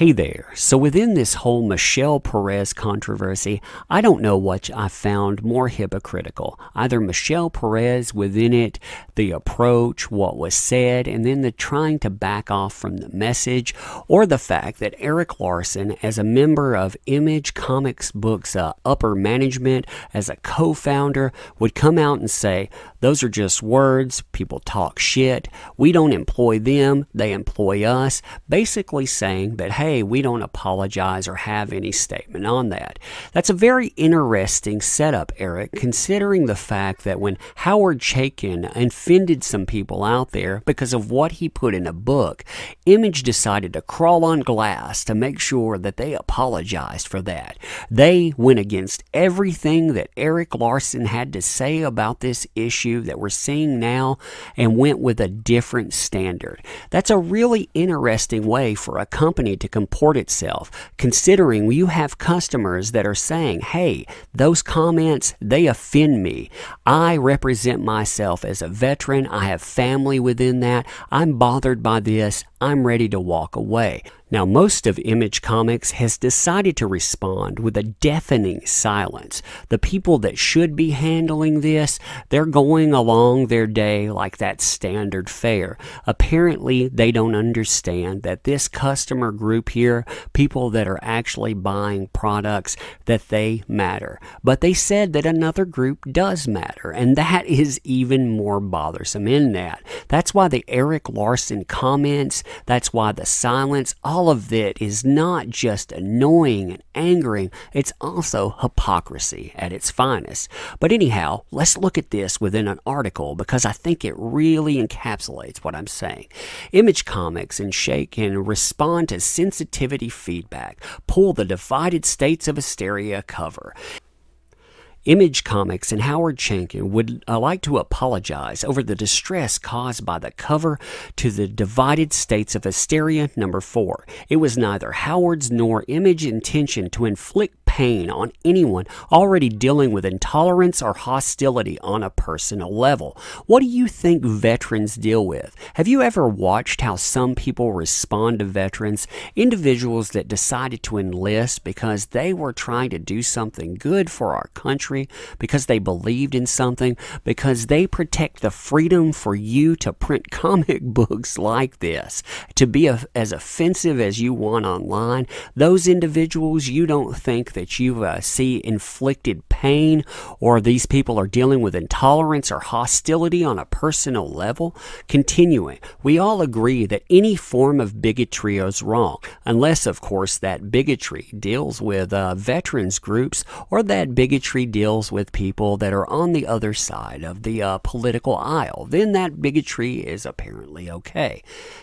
Hey there. So, within this whole Michelle Perez controversy, I don't know what I found more hypocritical. Either Michelle Perez within it, the approach, what was said, and then the trying to back off from the message, or the fact that Eric Larson, as a member of Image Comics Books' uh, upper management, as a co founder, would come out and say, Those are just words. People talk shit. We don't employ them. They employ us. Basically saying that, hey, today, we don't apologize or have any statement on that. That's a very interesting setup, Eric, considering the fact that when Howard Chaikin offended some people out there because of what he put in a book, Image decided to crawl on glass to make sure that they apologized for that. They went against everything that Eric Larson had to say about this issue that we're seeing now and went with a different standard. That's a really interesting way for a company to comport itself, considering you have customers that are saying, hey, those comments, they offend me. I represent myself as a veteran. I have family within that. I'm bothered by this. I'm ready to walk away. Now, most of Image Comics has decided to respond with a deafening silence. The people that should be handling this, they're going along their day like that standard fare. Apparently, they don't understand that this customer group here, people that are actually buying products, that they matter. But they said that another group does matter, and that is even more bothersome in that. That's why the Eric Larson comments, that's why the silence, all all of it is not just annoying and angering, it's also hypocrisy at its finest. But anyhow, let's look at this within an article because I think it really encapsulates what I'm saying. Image Comics and Shake can respond to sensitivity feedback, pull the divided states of hysteria cover. Image Comics and Howard Chaykin would uh, like to apologize over the distress caused by the cover to the divided states of Hysteria number 4. It was neither Howard's nor Image's intention to inflict pain on anyone already dealing with intolerance or hostility on a personal level. What do you think veterans deal with? Have you ever watched how some people respond to veterans? Individuals that decided to enlist because they were trying to do something good for our country, because they believed in something, because they protect the freedom for you to print comic books like this, to be a, as offensive as you want online. Those individuals you don't think that you uh, see inflicted pain or these people are dealing with intolerance or hostility on a personal level. Continuing, we all agree that any form of bigotry is wrong, unless, of course, that bigotry deals with uh, veterans groups or that bigotry deals with people that are on the other side of the uh, political aisle. Then that bigotry is apparently okay.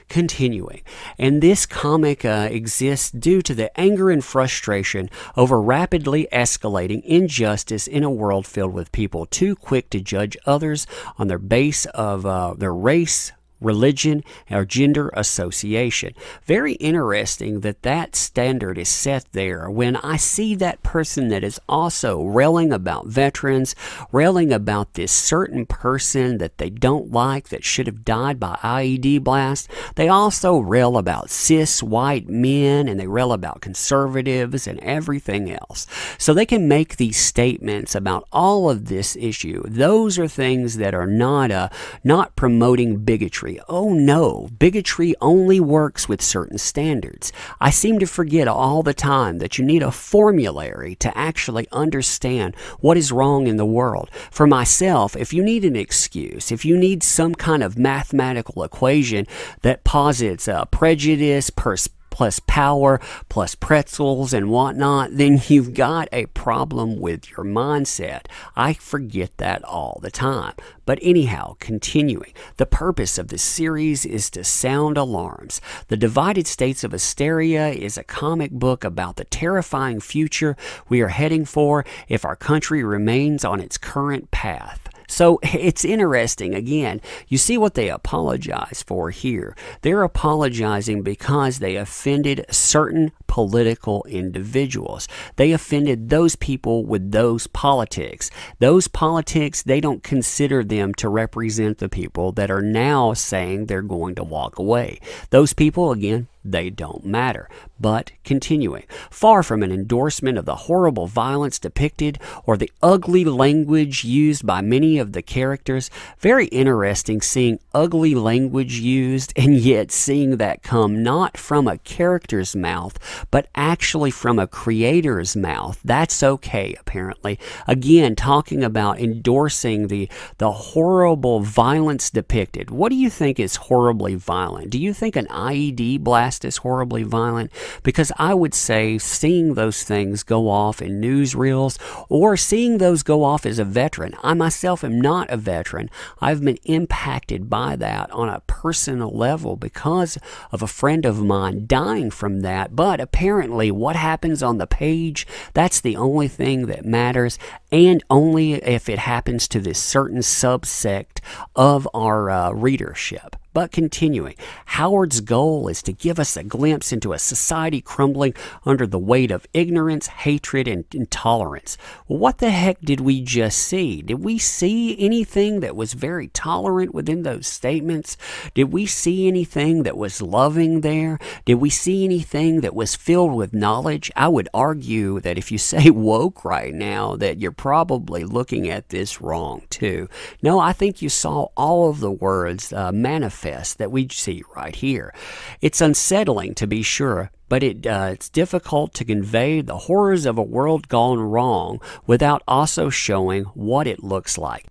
Continuing, and this comic uh, exists due to the anger and frustration over rapidly escalating injustice in a world filled with people too quick to judge others on their base of uh, their race, religion, or gender association. Very interesting that that standard is set there. When I see that person that is also railing about veterans, railing about this certain person that they don't like that should have died by IED blast, they also rail about cis white men and they rail about conservatives and everything else. So they can make these statements about all of this issue. Those are things that are not uh, not promoting bigotry bigotry. Oh no, bigotry only works with certain standards. I seem to forget all the time that you need a formulary to actually understand what is wrong in the world. For myself, if you need an excuse, if you need some kind of mathematical equation that posits a uh, prejudice, perspective, plus power plus pretzels and whatnot, then you've got a problem with your mindset. I forget that all the time. But anyhow, continuing, the purpose of this series is to sound alarms. The Divided States of Hysteria is a comic book about the terrifying future we are heading for if our country remains on its current path. So it's interesting. Again, you see what they apologize for here. They're apologizing because they offended certain political individuals. They offended those people with those politics. Those politics, they don't consider them to represent the people that are now saying they're going to walk away. Those people, again, they don't matter. But continuing, far from an endorsement of the horrible violence depicted or the ugly language used by many of the characters, very interesting seeing ugly language used and yet seeing that come not from a character's mouth, but actually from a creator's mouth. That's okay, apparently. Again, talking about endorsing the, the horrible violence depicted. What do you think is horribly violent? Do you think an IED blast? past is horribly violent because I would say seeing those things go off in newsreels or seeing those go off as a veteran. I myself am not a veteran. I've been impacted by that on a personal level because of a friend of mine dying from that. But apparently, what happens on the page, that's the only thing that matters, and only if it happens to this certain subsect of our uh, readership. But continuing, Howard's goal is to give us a glimpse into a society crumbling under the weight of ignorance, hatred, and intolerance. what the heck did we just see? Did we see anything that was very tolerant within those statements? Did we see anything that was loving there? Did we see anything that was filled with knowledge? I would argue that if you say woke right now, that you're probably looking at this wrong too. No, I think you saw all of the words uh, manifest manifest that we see right here. It's unsettling, to be sure, but it, uh, it's difficult to convey the horrors of a world gone wrong without also showing what it looks like.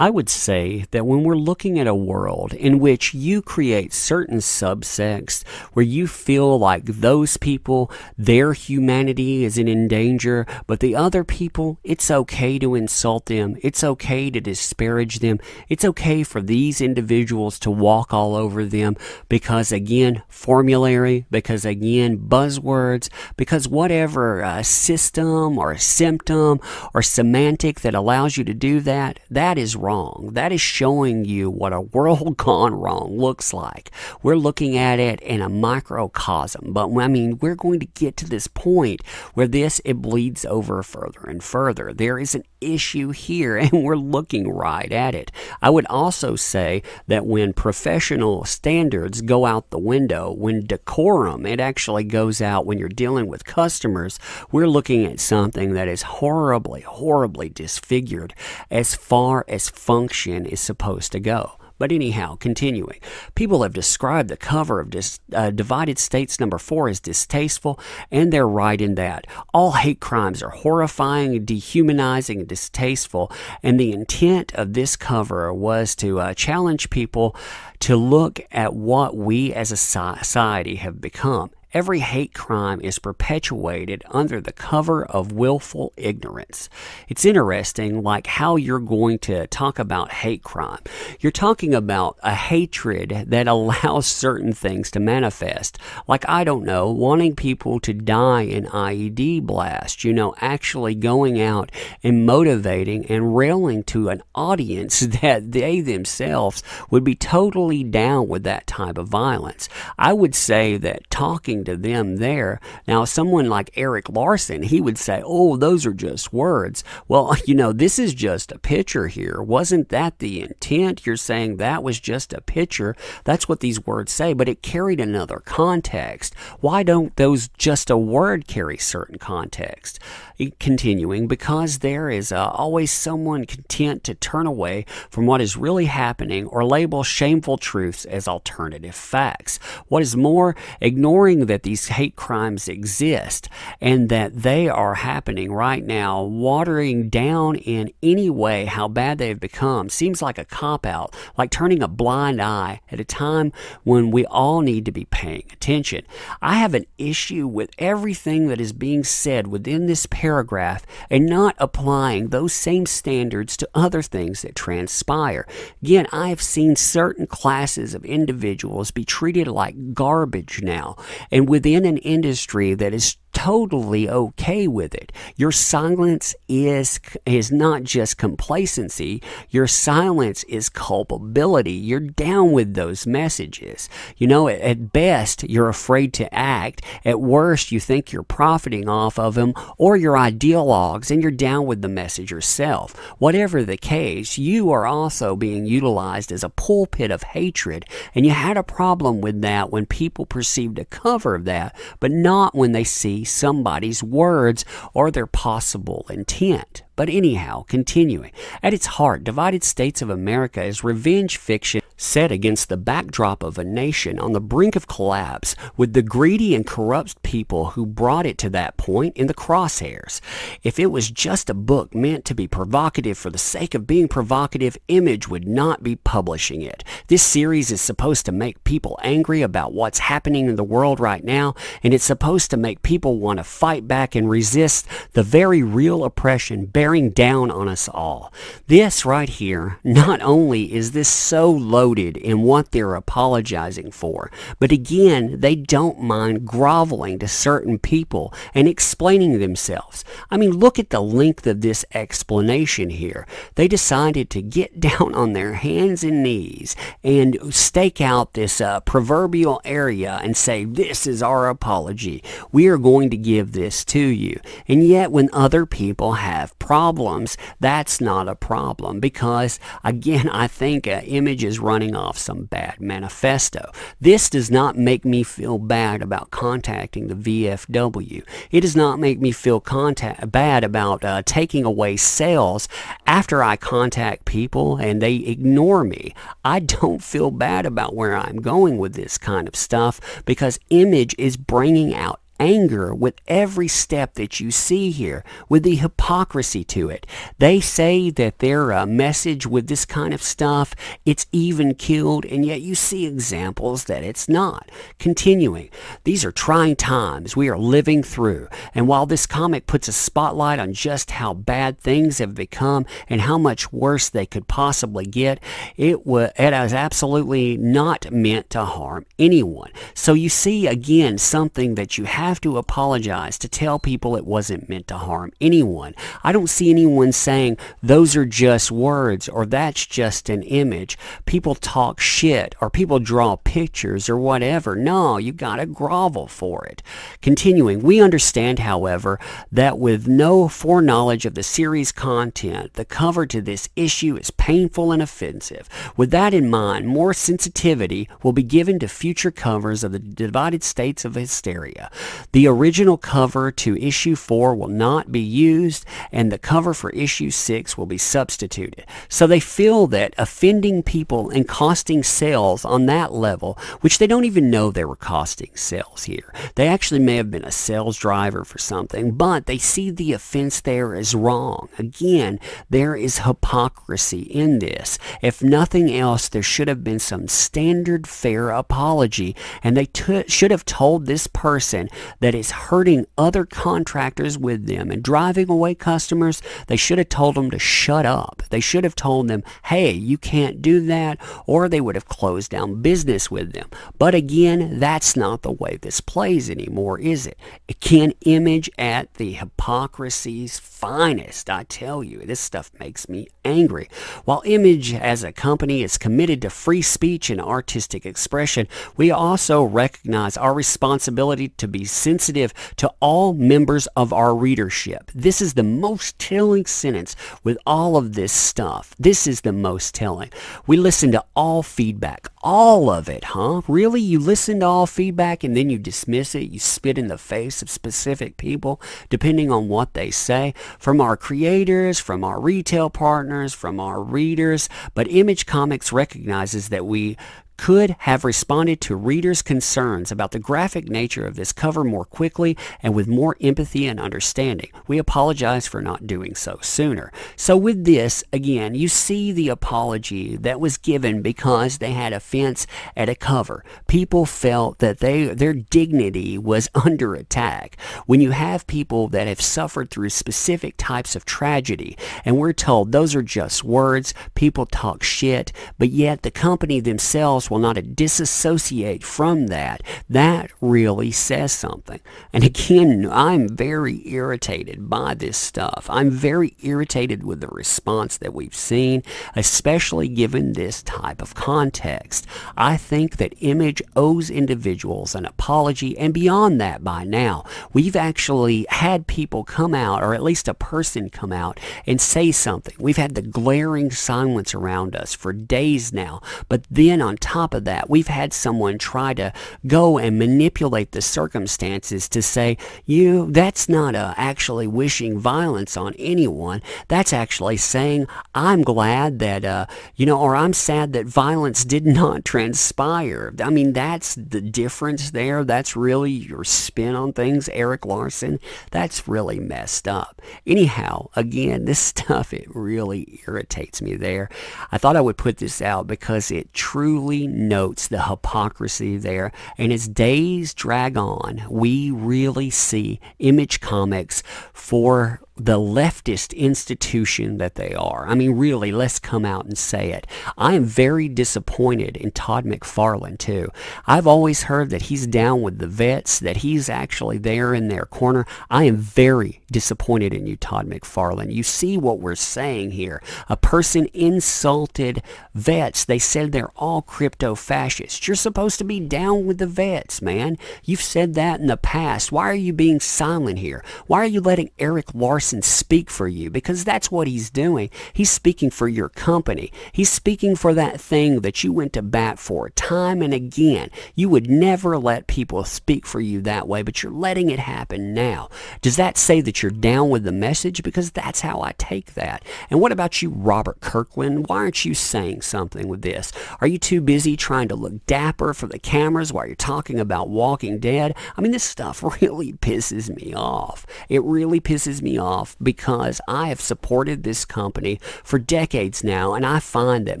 I would say that when we're looking at a world in which you create certain subsects where you feel like those people, their humanity is in danger, but the other people, it's okay to insult them. It's okay to disparage them. It's okay for these individuals to walk all over them because, again, formulary, because, again, buzzwords, because whatever uh, system or symptom or semantic that allows you to do that, that is wrong wrong. That is showing you what a world gone wrong looks like. We're looking at it in a microcosm, but I mean, we're going to get to this point where this it bleeds over further and further. There is an issue here, and we're looking right at it. I would also say that when professional standards go out the window, when decorum, it actually goes out when you're dealing with customers, we're looking at something that is horribly, horribly disfigured as far as function is supposed to go. But anyhow, continuing, people have described the cover of dis, uh, Divided States Number Four as distasteful, and they're right in that. All hate crimes are horrifying, dehumanizing, and distasteful, and the intent of this cover was to uh, challenge people to look at what we as a society have become. Every hate crime is perpetuated under the cover of willful ignorance. It's interesting, like how you're going to talk about hate crime. You're talking about a hatred that allows certain things to manifest. Like, I don't know, wanting people to die in IED blast, you know, actually going out and motivating and railing to an audience that they themselves would be totally down with that type of violence. I would say that talking to them there. Now, someone like Eric Larson, he would say, oh, those are just words. Well, you know, this is just a picture here. Wasn't that the intent? You're saying that was just a picture. That's what these words say, but it carried another context. Why don't those just a word carry certain context? Eh, continuing, because there is uh, always someone content to turn away from what is really happening or label shameful truths as alternative facts. What is more, ignoring that these hate crimes exist and that they are happening right now, watering down in any way how bad they have become seems like a cop out, like turning a blind eye at a time when we all need to be paying attention. I have an issue with everything that is being said within this paragraph and not applying those same standards to other things that transpire. Again, I have seen certain classes of individuals be treated like garbage now. And and within an industry that is totally okay with it. Your silence is is not just complacency. Your silence is culpability. You're down with those messages. You know, at, at best you're afraid to act. At worst, you think you're profiting off of them or your ideologues, and you're down with the message yourself. Whatever the case, you are also being utilized as a pulpit of hatred, and you had a problem with that when people perceived a cover of that, but not when they see somebody's words or their possible intent. But anyhow, continuing. At its heart, Divided States of America is revenge fiction set against the backdrop of a nation on the brink of collapse with the greedy and corrupt people who brought it to that point in the crosshairs. If it was just a book meant to be provocative for the sake of being provocative, Image would not be publishing it. This series is supposed to make people angry about what's happening in the world right now, and it's supposed to make people want to fight back and resist the very real oppression buried bearing down on us all. This right here, not only is this so loaded in what they're apologizing for, but again, they don't mind groveling to certain people and explaining themselves. I mean, look at the length of this explanation here. They decided to get down on their hands and knees and stake out this uh, proverbial area and say, This is our apology. We are going to give this to you. And yet, when other people have problems, problems, that's not a problem because, again, I think an image is running off some bad manifesto. This does not make me feel bad about contacting the VFW. It does not make me feel contact, bad about uh, taking away sales after I contact people and they ignore me. I don't feel bad about where I'm going with this kind of stuff because image is bringing out anger with every step that you see here, with the hypocrisy to it. They say that their uh, message with this kind of stuff, it's even killed, and yet you see examples that it's not. Continuing, these are trying times we are living through, and while this comic puts a spotlight on just how bad things have become and how much worse they could possibly get, it was, it was absolutely not meant to harm anyone. So you see again something that you have have to apologize, to tell people it wasn't meant to harm anyone. I don't see anyone saying those are just words or that's just an image. People talk shit or people draw pictures or whatever. No, you got to grovel for it. Continuing, we understand, however, that with no foreknowledge of the series content, the cover to this issue is painful and offensive. With that in mind, more sensitivity will be given to future covers of the divided states of hysteria. The original cover to issue 4 will not be used, and the cover for issue 6 will be substituted. So they feel that offending people and costing sales on that level, which they don't even know they were costing sales here. They actually may have been a sales driver for something, but they see the offense there as wrong. Again, there is hypocrisy in this. If nothing else, there should have been some standard fair apology, and they should have told this person that is hurting other contractors with them and driving away customers, they should have told them to shut up. They should have told them, hey, you can't do that, or they would have closed down business with them. But again, that's not the way this plays anymore, is it? It can image at the hypocrisy's finest, I tell you. This stuff makes me angry. While Image as a company is committed to free speech and artistic expression, we also recognize our responsibility to be sensitive to all members of our readership. This is the most telling sentence with all of this stuff. This is the most telling. We listen to all feedback, all of it, huh? Really? You listen to all feedback and then you dismiss it? You spit in the face of specific people depending on what they say from our creators, from our retail partners, from our readers. But Image Comics recognizes that we could have responded to readers' concerns about the graphic nature of this cover more quickly and with more empathy and understanding. We apologize for not doing so sooner. So with this, again, you see the apology that was given because they had offense at a cover. People felt that they their dignity was under attack. When you have people that have suffered through specific types of tragedy, and we're told those are just words, people talk shit, but yet the company themselves will not disassociate from that, that really says something. And again, I'm very irritated by this stuff. I'm very irritated with the response that we've seen, especially given this type of context. I think that image owes individuals an apology and beyond that by now. We've actually had people come out, or at least a person come out, and say something. We've had the glaring silence around us for days now, but then on top top of that, we've had someone try to go and manipulate the circumstances to say, you, that's not uh, actually wishing violence on anyone. That's actually saying, I'm glad that, uh, you know, or I'm sad that violence did not transpire. I mean, that's the difference there. That's really your spin on things, Eric Larson. That's really messed up. Anyhow, again, this stuff, it really irritates me there. I thought I would put this out because it truly notes the hypocrisy there. And as days drag on, we really see image comics for the leftist institution that they are. I mean, really, let's come out and say it. I am very disappointed in Todd McFarlane, too. I've always heard that he's down with the vets, that he's actually there in their corner. I am very disappointed in you, Todd McFarlane. You see what we're saying here. A person insulted vets. They said they're all crypto fascists. You're supposed to be down with the vets, man. You've said that in the past. Why are you being silent here? Why are you letting Eric Larson voice and speak for you because that's what he's doing. He's speaking for your company. He's speaking for that thing that you went to bat for time and again. You would never let people speak for you that way, but you're letting it happen now. Does that say that you're down with the message? Because that's how I take that. And what about you, Robert Kirkland? Why aren't you saying something with this? Are you too busy trying to look dapper for the cameras while you're talking about Walking Dead? I mean, this stuff really pisses me off. It really pisses me off off because I have supported this company for decades now and I find that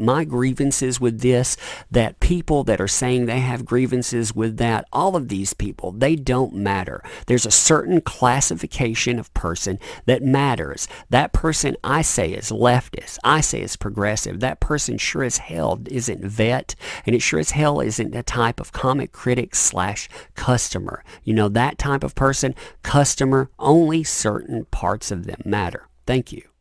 my grievances with this, that people that are saying they have grievances with that, all of these people, they don't matter. There's a certain classification of person that matters. That person I say is leftist. I say is progressive. That person sure as hell isn't vet and it sure as hell isn't a type of comic critic slash customer. You know, that type of person, customer only certain parts of them matter. Thank you.